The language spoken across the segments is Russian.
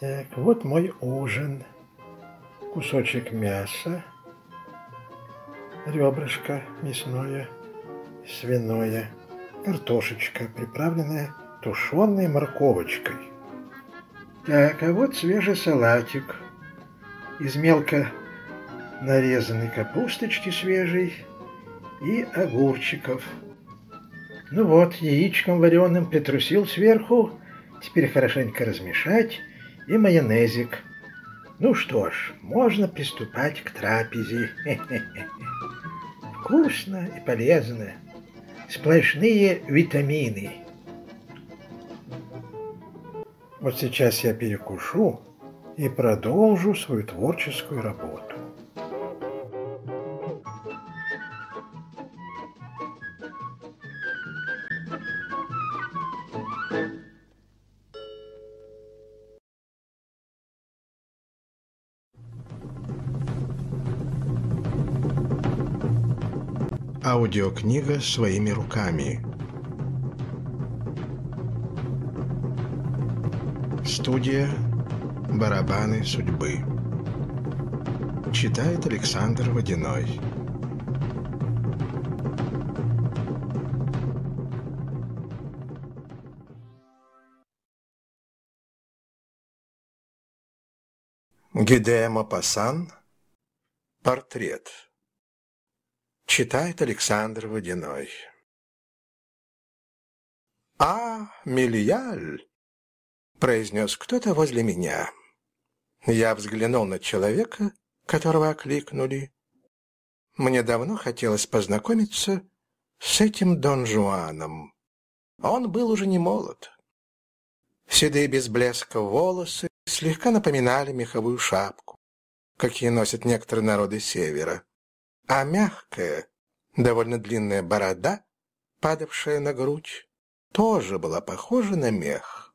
Так, вот мой ужин. Кусочек мяса, ребрышко мясное, свиное, картошечка, приправленная тушеной морковочкой. Так, а вот свежий салатик из мелко нарезанной капусточки свежей и огурчиков. Ну вот, яичком вареным притрусил сверху, теперь хорошенько размешать и майонезик. Ну что ж, можно приступать к трапезе. Вкусно и полезно. Сплошные витамины. Вот сейчас я перекушу и продолжу свою творческую работу. thank you Аудиокнига своими руками. Студия «Барабаны судьбы». Читает Александр Водяной. Гидея Мапасан. Портрет. Читает Александр Водяной. «А, Мильяль!» — произнес кто-то возле меня. Я взглянул на человека, которого окликнули. Мне давно хотелось познакомиться с этим Дон Жуаном. Он был уже не молод. Седые без блеска волосы слегка напоминали меховую шапку, какие носят некоторые народы севера а мягкая, довольно длинная борода, падавшая на грудь, тоже была похожа на мех.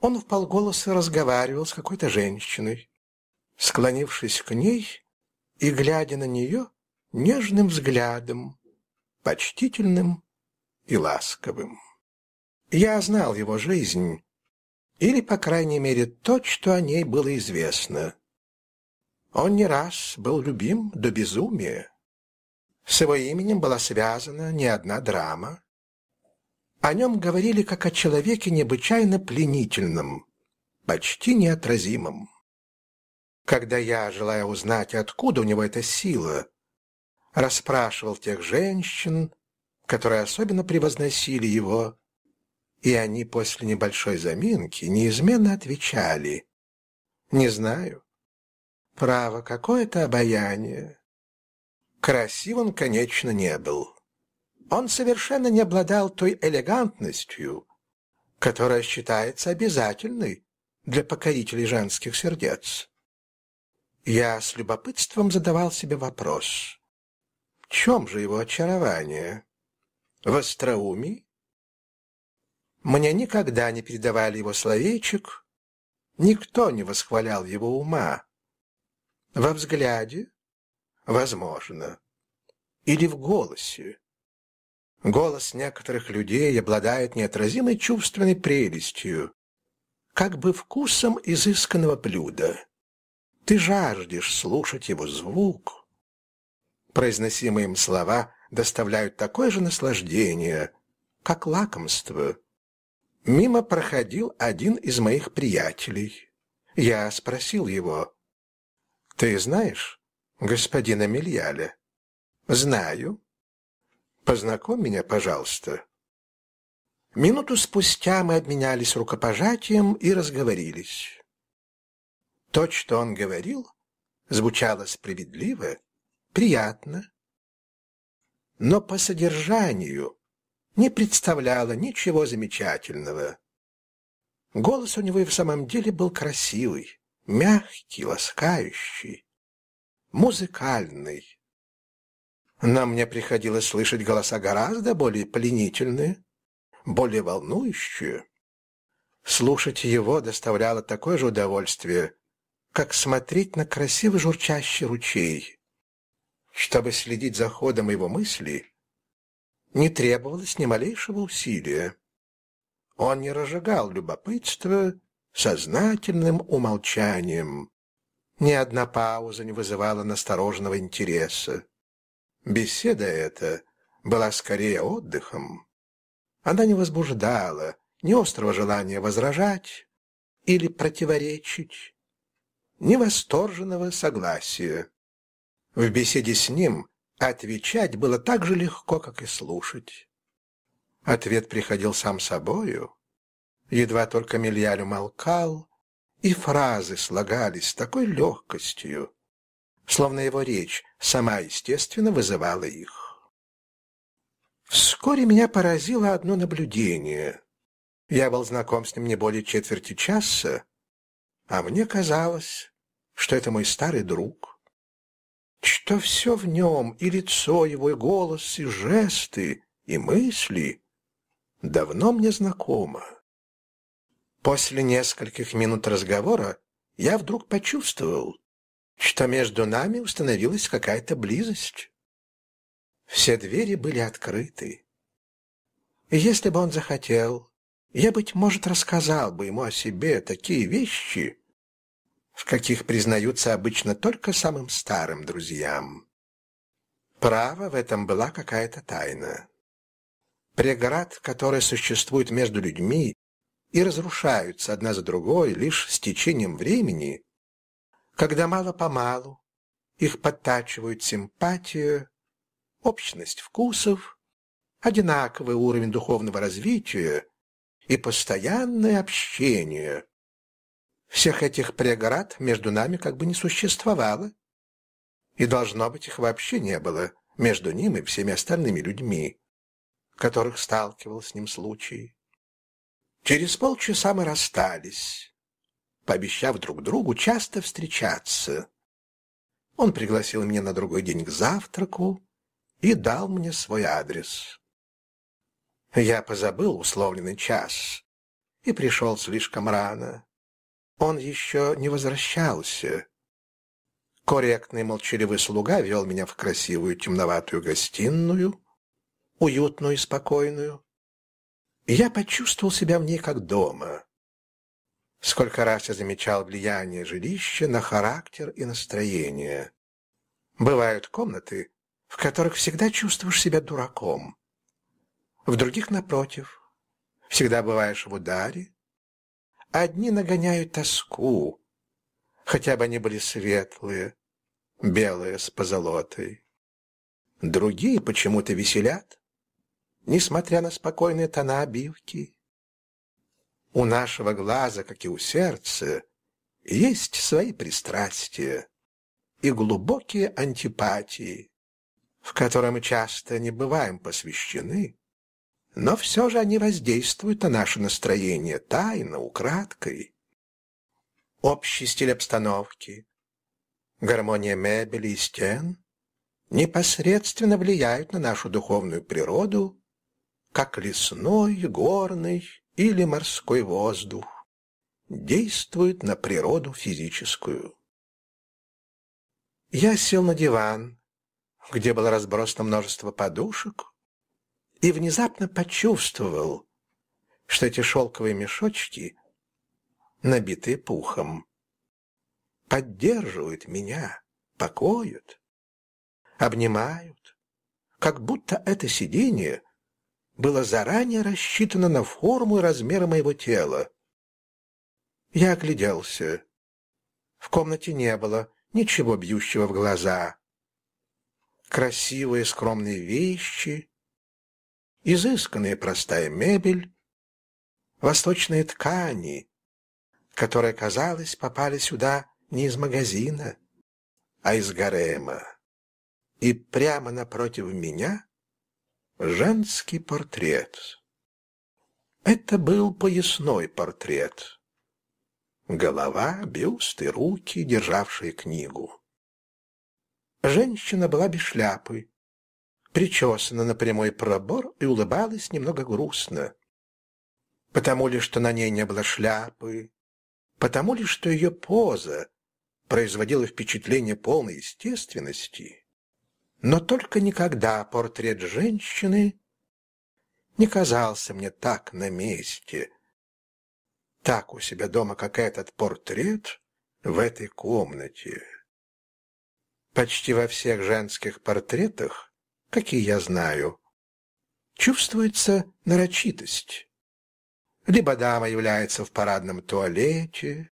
Он в полголоса разговаривал с какой-то женщиной. Склонившись к ней и глядя на нее нежным взглядом, почтительным и ласковым. Я знал его жизнь, или, по крайней мере, то, что о ней было известно. Он не раз был любим до безумия. С его именем была связана не одна драма. О нем говорили как о человеке необычайно пленительном, почти неотразимом. Когда я, желая узнать, откуда у него эта сила, расспрашивал тех женщин, которые особенно превозносили его, и они после небольшой заминки неизменно отвечали «Не знаю, Право, какое-то обаяние. Красив он, конечно, не был. Он совершенно не обладал той элегантностью, которая считается обязательной для покорителей женских сердец. Я с любопытством задавал себе вопрос. В чем же его очарование? В остроумии? Мне никогда не передавали его словечек, никто не восхвалял его ума во взгляде? Возможно. Или в голосе? Голос некоторых людей обладает неотразимой чувственной прелестью, как бы вкусом изысканного блюда. Ты жаждешь слушать его звук. Произносимые им слова доставляют такое же наслаждение, как лакомство. Мимо проходил один из моих приятелей. Я спросил его, ты знаешь господина Мильяля? Знаю. Познакомь меня, пожалуйста. Минуту спустя мы обменялись рукопожатием и разговорились. То, что он говорил, звучало справедливо, приятно, но по содержанию не представляло ничего замечательного. Голос у него и в самом деле был красивый, мягкий, ласкающий, музыкальный. Нам мне приходилось слышать голоса гораздо более пленительные, более волнующие. Слушать его доставляло такое же удовольствие, как смотреть на красивый журчащий ручей. Чтобы следить за ходом его мыслей, не требовалось ни малейшего усилия. Он не разжигал любопытства сознательным умолчанием. Ни одна пауза не вызывала настороженного интереса. Беседа эта была скорее отдыхом. Она не возбуждала ни острого желания возражать или противоречить, ни восторженного согласия. В беседе с ним отвечать было так же легко, как и слушать. Ответ приходил сам собою, Едва только Мильяль умолкал, и фразы слагались с такой легкостью, словно его речь сама естественно вызывала их. Вскоре меня поразило одно наблюдение. Я был знаком с ним не более четверти часа, а мне казалось, что это мой старый друг, что все в нем, и лицо его, и голос, и жесты, и мысли давно мне знакомо. После нескольких минут разговора я вдруг почувствовал, что между нами установилась какая-то близость. Все двери были открыты. Если бы он захотел, я, быть может, рассказал бы ему о себе такие вещи, в каких признаются обычно только самым старым друзьям. Право в этом была какая-то тайна. Преград, которая существует между людьми, и разрушаются одна за другой лишь с течением времени, когда мало-помалу их подтачивают симпатию, общность вкусов, одинаковый уровень духовного развития и постоянное общение. Всех этих преград между нами как бы не существовало, и, должно быть, их вообще не было между ним и всеми остальными людьми, которых сталкивал с ним случай. Через полчаса мы расстались, пообещав друг другу часто встречаться. Он пригласил меня на другой день к завтраку и дал мне свой адрес. Я позабыл условленный час и пришел слишком рано. Он еще не возвращался. Корректный молчаливый слуга вел меня в красивую темноватую гостиную, уютную и спокойную я почувствовал себя в ней как дома. Сколько раз я замечал влияние жилища на характер и настроение. Бывают комнаты, в которых всегда чувствуешь себя дураком. В других, напротив, всегда бываешь в ударе. Одни нагоняют тоску, хотя бы они были светлые, белые с позолотой. Другие почему-то веселят, несмотря на спокойные тона обивки. У нашего глаза, как и у сердца, есть свои пристрастия и глубокие антипатии, в которые мы часто не бываем посвящены, но все же они воздействуют на наше настроение тайно, украдкой. Общий стиль обстановки, гармония мебели и стен непосредственно влияют на нашу духовную природу как лесной, горный или морской воздух, действует на природу физическую. Я сел на диван, где было разбросано множество подушек, и внезапно почувствовал, что эти шелковые мешочки, набитые пухом, поддерживают меня, покоят, обнимают, как будто это сиденье было заранее рассчитано на форму и размеры моего тела. Я огляделся. В комнате не было ничего бьющего в глаза. Красивые скромные вещи, изысканная простая мебель, восточные ткани, которые, казалось, попали сюда не из магазина, а из гарема. И прямо напротив меня Женский портрет. Это был поясной портрет. Голова, бюст и руки, державшие книгу. Женщина была без шляпы, причесана на прямой пробор и улыбалась немного грустно. Потому ли, что на ней не было шляпы, потому ли, что ее поза производила впечатление полной естественности, но только никогда портрет женщины не казался мне так на месте. Так у себя дома, как этот портрет в этой комнате. Почти во всех женских портретах, какие я знаю, чувствуется нарочитость. Либо дама является в парадном туалете,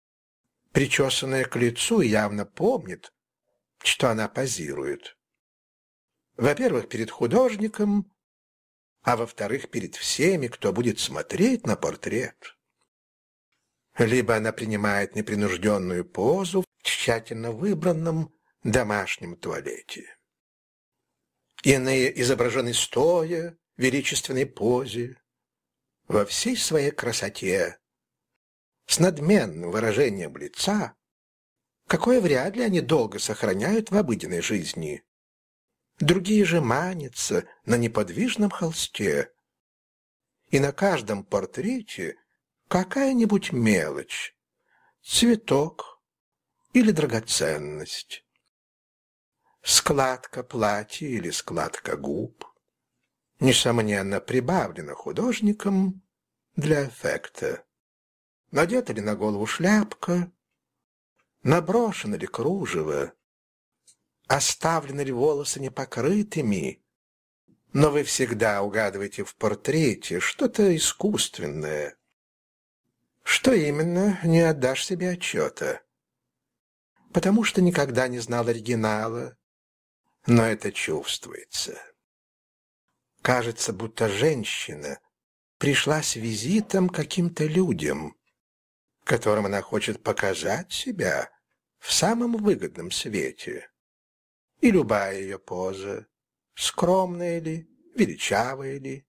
причесанная к лицу и явно помнит, что она позирует. Во-первых, перед художником, а во-вторых, перед всеми, кто будет смотреть на портрет. Либо она принимает непринужденную позу в тщательно выбранном домашнем туалете. Иные изображены стоя, в величественной позе, во всей своей красоте, с надменным выражением лица, какое вряд ли они долго сохраняют в обыденной жизни другие же манятся на неподвижном холсте. И на каждом портрете какая-нибудь мелочь, цветок или драгоценность, складка платья или складка губ, несомненно, прибавлена художником для эффекта. Надета ли на голову шляпка, наброшена ли кружево, оставлены ли волосы непокрытыми. Но вы всегда угадываете в портрете что-то искусственное. Что именно, не отдашь себе отчета. Потому что никогда не знал оригинала, но это чувствуется. Кажется, будто женщина пришла с визитом каким-то людям, которым она хочет показать себя в самом выгодном свете и любая ее поза, скромная ли, величавая ли,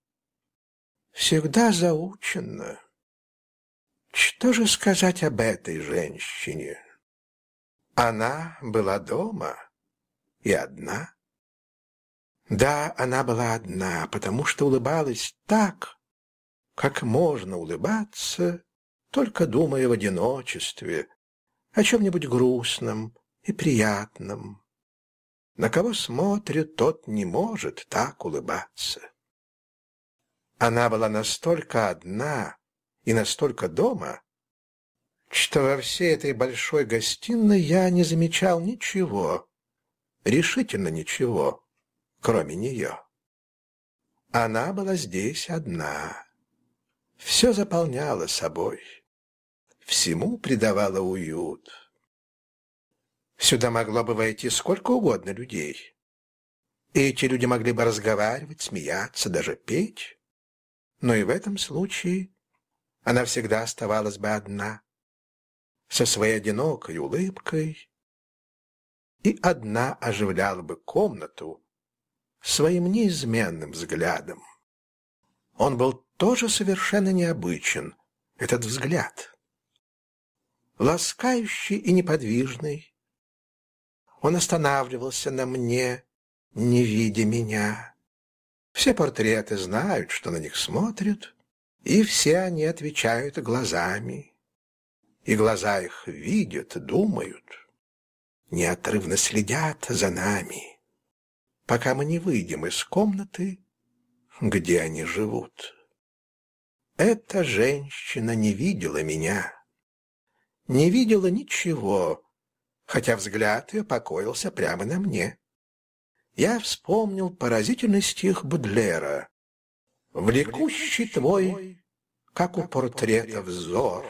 всегда заучена. Что же сказать об этой женщине? Она была дома и одна. Да, она была одна, потому что улыбалась так, как можно улыбаться, только думая в одиночестве, о чем-нибудь грустном и приятном. На кого смотрит, тот не может так улыбаться. Она была настолько одна и настолько дома, что во всей этой большой гостиной я не замечал ничего, решительно ничего, кроме нее. Она была здесь одна. Все заполняло собой. Всему придавало уют. Сюда могло бы войти сколько угодно людей. И эти люди могли бы разговаривать, смеяться, даже петь. Но и в этом случае она всегда оставалась бы одна, со своей одинокой улыбкой, и одна оживляла бы комнату своим неизменным взглядом. Он был тоже совершенно необычен, этот взгляд. Ласкающий и неподвижный, он останавливался на мне, не видя меня. Все портреты знают, что на них смотрят, и все они отвечают глазами. И глаза их видят, думают, неотрывно следят за нами, пока мы не выйдем из комнаты, где они живут. Эта женщина не видела меня, не видела ничего, хотя взгляд ее покоился прямо на мне. Я вспомнил поразительный стих Бодлера. «Влекущий твой, как у портрета взор».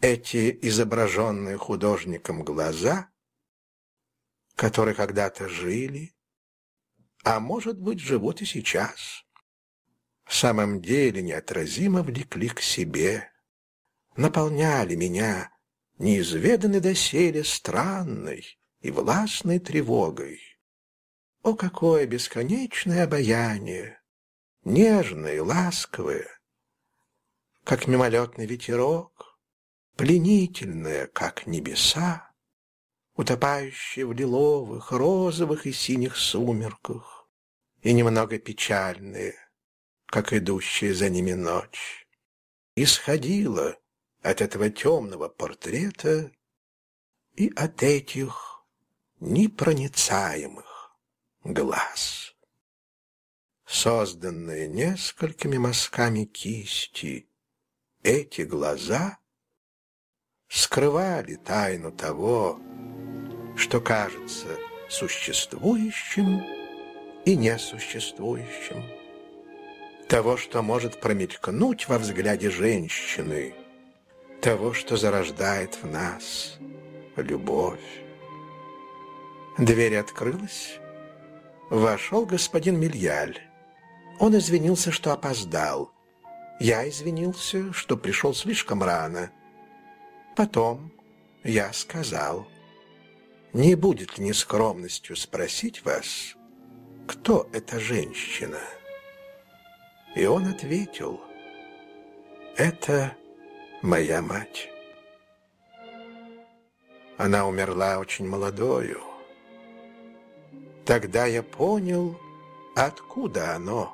Эти изображенные художником глаза, которые когда-то жили, а может быть, живут и сейчас, в самом деле неотразимо влекли к себе, наполняли меня, неизведанной доселе странной и властной тревогой. О, какое бесконечное обаяние! Нежное и ласковое, как мимолетный ветерок, пленительное, как небеса, утопающее в лиловых, розовых и синих сумерках, и немного печальные, как идущая за ними ночь. Исходила от этого темного портрета и от этих непроницаемых глаз. Созданные несколькими мазками кисти, эти глаза скрывали тайну того, что кажется существующим и несуществующим, того, что может промелькнуть во взгляде женщины — того, что зарождает в нас любовь. Дверь открылась. Вошел господин Мильяль. Он извинился, что опоздал. Я извинился, что пришел слишком рано. Потом я сказал, «Не будет ли нескромностью спросить вас, кто эта женщина?» И он ответил, «Это моя мать. Она умерла очень молодою. Тогда я понял, откуда оно.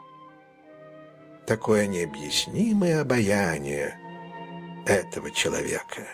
Такое необъяснимое обаяние этого человека».